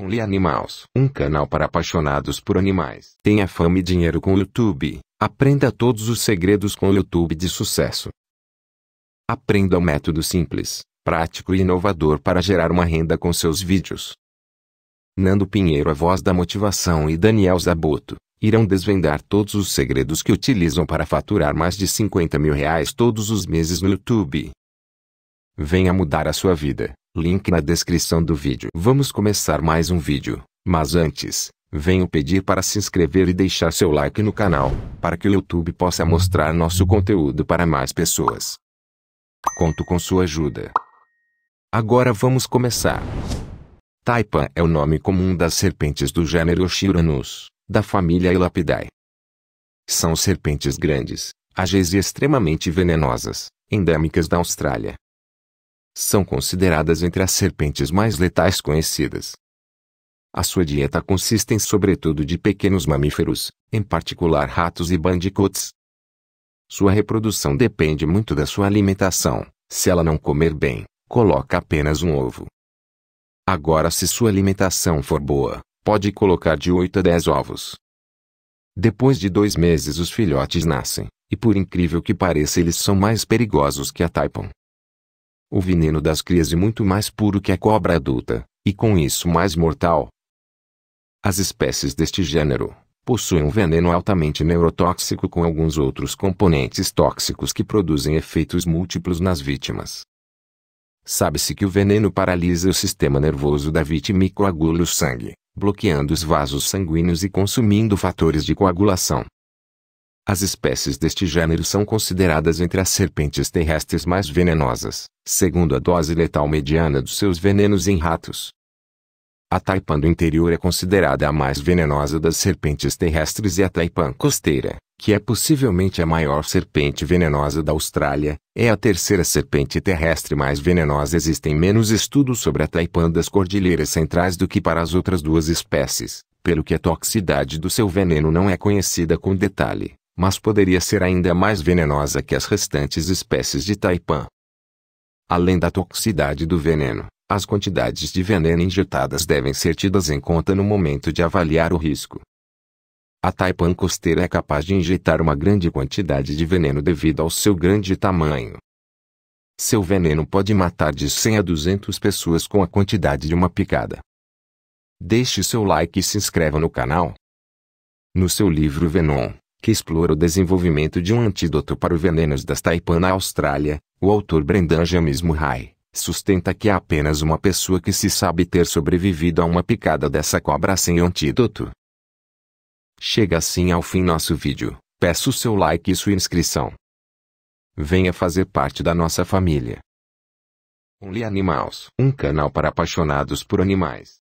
Only Animals, um canal para apaixonados por animais. Tenha fama e dinheiro com o YouTube. Aprenda todos os segredos com o YouTube de sucesso. Aprenda um método simples, prático e inovador para gerar uma renda com seus vídeos. Nando Pinheiro, a voz da motivação, e Daniel Zaboto irão desvendar todos os segredos que utilizam para faturar mais de 50 mil reais todos os meses no YouTube. Venha mudar a sua vida. Link na descrição do vídeo. Vamos começar mais um vídeo, mas antes, venho pedir para se inscrever e deixar seu like no canal, para que o YouTube possa mostrar nosso conteúdo para mais pessoas. Conto com sua ajuda. Agora vamos começar. Taipa é o nome comum das serpentes do gênero Chiranus, da família Elapidae. São serpentes grandes, ágeis e extremamente venenosas, endêmicas da Austrália, são consideradas entre as serpentes mais letais conhecidas. A sua dieta consiste em sobretudo de pequenos mamíferos, em particular ratos e bandicoots. Sua reprodução depende muito da sua alimentação. Se ela não comer bem, coloca apenas um ovo. Agora, se sua alimentação for boa, pode colocar de 8 a 10 ovos. Depois de dois meses, os filhotes nascem, e por incrível que pareça, eles são mais perigosos que a Taipan. O veneno das crias é muito mais puro que a cobra adulta, e com isso mais mortal. As espécies deste gênero possuem um veneno altamente neurotóxico com alguns outros componentes tóxicos que produzem efeitos múltiplos nas vítimas. Sabe-se que o veneno paralisa o sistema nervoso da vítima e coagula o sangue, bloqueando os vasos sanguíneos e consumindo fatores de coagulação, as espécies deste gênero são consideradas entre as serpentes terrestres mais venenosas, segundo a dose letal mediana dos seus venenos em ratos. A taipan do interior é considerada a mais venenosa das serpentes terrestres e a taipan costeira, que é possivelmente a maior serpente venenosa da Austrália, é a terceira serpente terrestre mais venenosa. Existem menos estudos sobre a taipan das cordilheiras centrais do que para as outras duas espécies, pelo que a toxicidade do seu veneno não é conhecida com detalhe mas poderia ser ainda mais venenosa que as restantes espécies de taipan. Além da toxicidade do veneno, as quantidades de veneno injetadas devem ser tidas em conta no momento de avaliar o risco. A taipan costeira é capaz de injetar uma grande quantidade de veneno devido ao seu grande tamanho. Seu veneno pode matar de 100 a 200 pessoas com a quantidade de uma picada. Deixe seu like e se inscreva no canal. No seu livro Venom, que explora o desenvolvimento de um antídoto para os venenos das taipan na Austrália, o autor Brendan James Murray sustenta que há apenas uma pessoa que se sabe ter sobrevivido a uma picada dessa cobra sem antídoto. Chega assim ao fim nosso vídeo. Peço seu like e sua inscrição. Venha fazer parte da nossa família. Only Animals, um canal para apaixonados por animais.